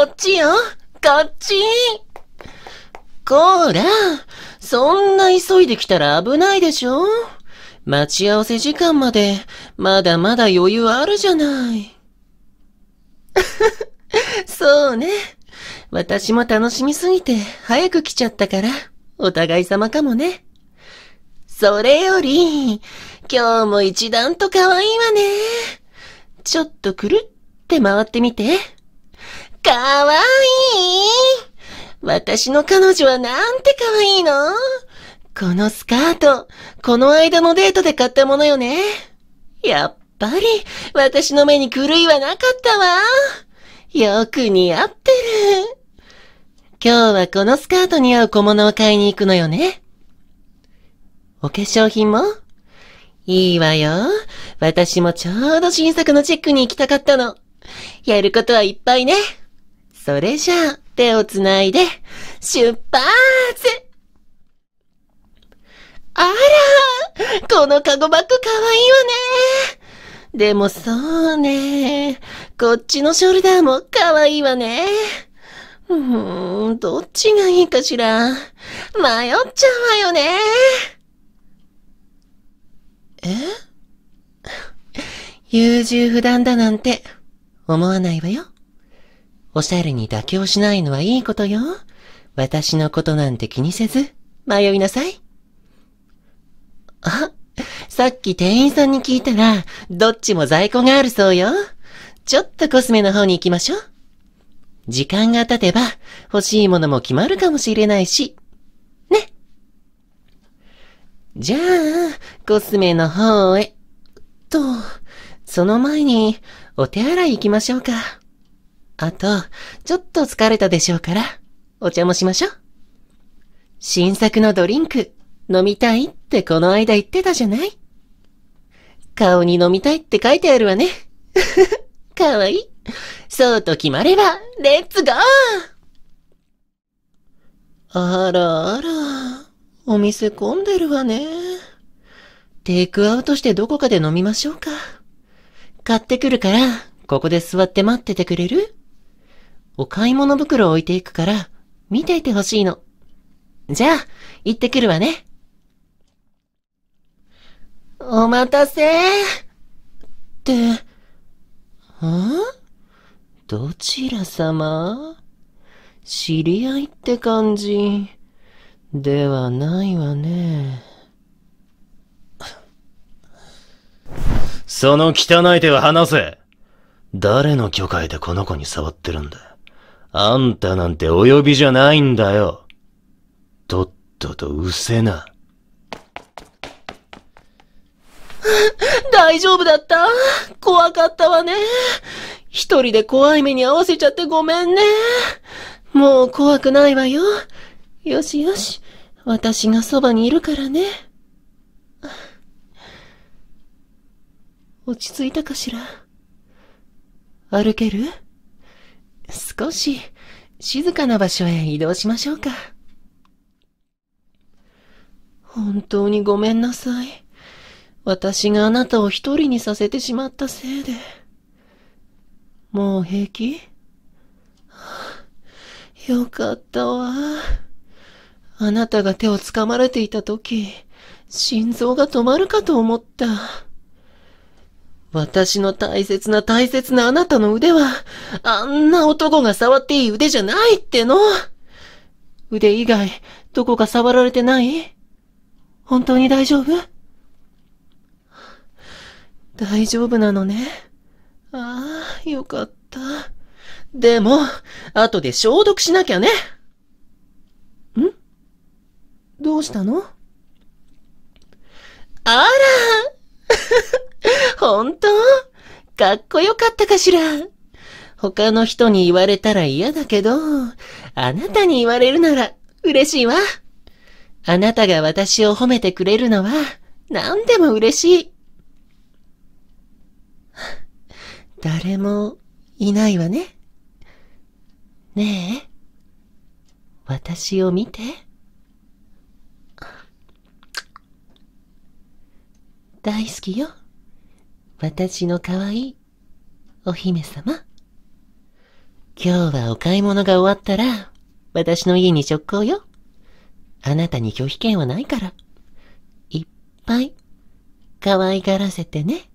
こっちよこっちこらそんな急いできたら危ないでしょ待ち合わせ時間まで、まだまだ余裕あるじゃない。そうね。私も楽しみすぎて早く来ちゃったから、お互い様かもね。それより、今日も一段と可愛いわね。ちょっとくるって回ってみて。かわいい私の彼女はなんてかわいいのこのスカート、この間のデートで買ったものよね。やっぱり、私の目に狂いはなかったわ。よく似合ってる。今日はこのスカートに合う小物を買いに行くのよね。お化粧品もいいわよ。私もちょうど新作のチェックに行きたかったの。やることはいっぱいね。それじゃあ、手をつないで、出発あらこのカゴバッグかわいいわねでもそうね。こっちのショルダーもかわいいわね。うーん、どっちがいいかしら。迷っちゃうわよね。え優柔不断だなんて思わないわよ。おしゃれに妥協しないのはいいことよ。私のことなんて気にせず、迷いなさい。あ、さっき店員さんに聞いたら、どっちも在庫があるそうよ。ちょっとコスメの方に行きましょう。時間が経てば、欲しいものも決まるかもしれないし。ね。じゃあ、コスメの方へ。と、その前に、お手洗い行きましょうか。あと、ちょっと疲れたでしょうから、お茶もしましょう。新作のドリンク、飲みたいってこの間言ってたじゃない顔に飲みたいって書いてあるわね。かわいい。そうと決まれば、レッツゴーあらあら、お店混んでるわね。テイクアウトしてどこかで飲みましょうか。買ってくるから、ここで座って待っててくれるお買い物袋を置いていくから、見ていてほしいの。じゃあ、行ってくるわね。お待たせって、はどちら様知り合いって感じではないわね。その汚い手は離せ誰の許可でこの子に触ってるんだあんたなんてお呼びじゃないんだよ。とっととうせな。大丈夫だった怖かったわね。一人で怖い目に合わせちゃってごめんね。もう怖くないわよ。よしよし。私がそばにいるからね。落ち着いたかしら歩ける少し静かな場所へ移動しましょうか。本当にごめんなさい。私があなたを一人にさせてしまったせいで。もう平気よかったわ。あなたが手を掴まれていた時、心臓が止まるかと思った。私の大切な大切なあなたの腕は、あんな男が触っていい腕じゃないっての。腕以外、どこか触られてない本当に大丈夫大丈夫なのね。ああ、よかった。でも、後で消毒しなきゃね。んどうしたのあら本当かっこよかったかしら他の人に言われたら嫌だけど、あなたに言われるなら嬉しいわ。あなたが私を褒めてくれるのは何でも嬉しい。誰もいないわね。ねえ、私を見て。大好きよ。私の可愛いお姫様。今日はお買い物が終わったら、私の家に直行よ。あなたに拒否権はないから。いっぱい、可愛がらせてね。